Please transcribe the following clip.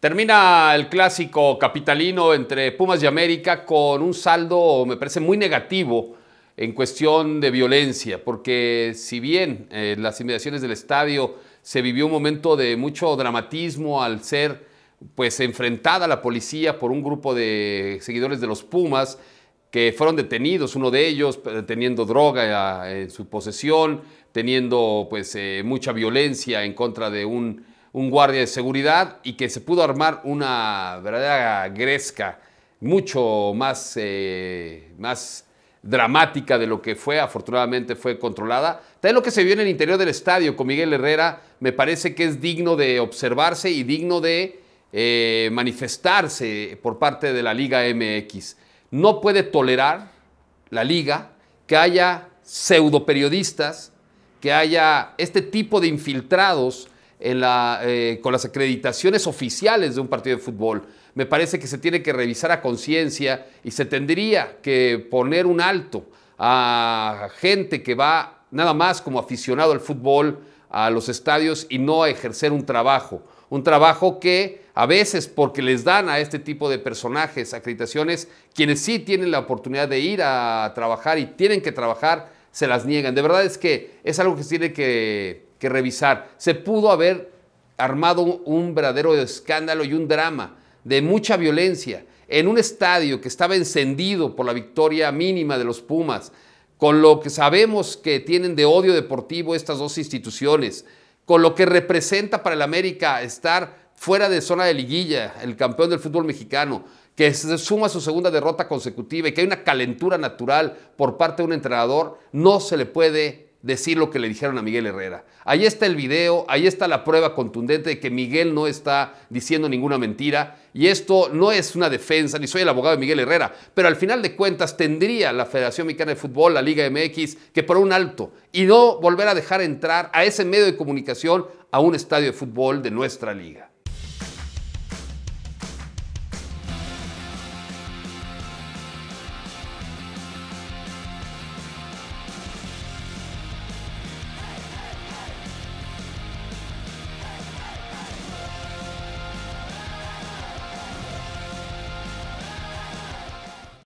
Termina el clásico capitalino entre Pumas y América con un saldo, me parece, muy negativo en cuestión de violencia, porque si bien en eh, las inmediaciones del estadio se vivió un momento de mucho dramatismo al ser pues enfrentada a la policía por un grupo de seguidores de los Pumas que fueron detenidos, uno de ellos teniendo droga eh, en su posesión, teniendo pues eh, mucha violencia en contra de un un guardia de seguridad y que se pudo armar una verdadera gresca mucho más, eh, más dramática de lo que fue, afortunadamente fue controlada. También lo que se vio en el interior del estadio con Miguel Herrera me parece que es digno de observarse y digno de eh, manifestarse por parte de la Liga MX. No puede tolerar la liga que haya pseudo periodistas, que haya este tipo de infiltrados eh, con las acreditaciones oficiales de un partido de fútbol. Me parece que se tiene que revisar a conciencia y se tendría que poner un alto a gente que va nada más como aficionado al fútbol a los estadios y no a ejercer un trabajo. Un trabajo que a veces, porque les dan a este tipo de personajes acreditaciones, quienes sí tienen la oportunidad de ir a trabajar y tienen que trabajar, se las niegan. De verdad es que es algo que se tiene que que revisar. Se pudo haber armado un verdadero escándalo y un drama de mucha violencia en un estadio que estaba encendido por la victoria mínima de los Pumas, con lo que sabemos que tienen de odio deportivo estas dos instituciones, con lo que representa para el América estar fuera de zona de liguilla, el campeón del fútbol mexicano, que se suma su segunda derrota consecutiva y que hay una calentura natural por parte de un entrenador, no se le puede decir lo que le dijeron a Miguel Herrera. Ahí está el video, ahí está la prueba contundente de que Miguel no está diciendo ninguna mentira. Y esto no es una defensa, ni soy el abogado de Miguel Herrera, pero al final de cuentas tendría la Federación Mexicana de Fútbol, la Liga MX, que por un alto y no volver a dejar entrar a ese medio de comunicación a un estadio de fútbol de nuestra liga.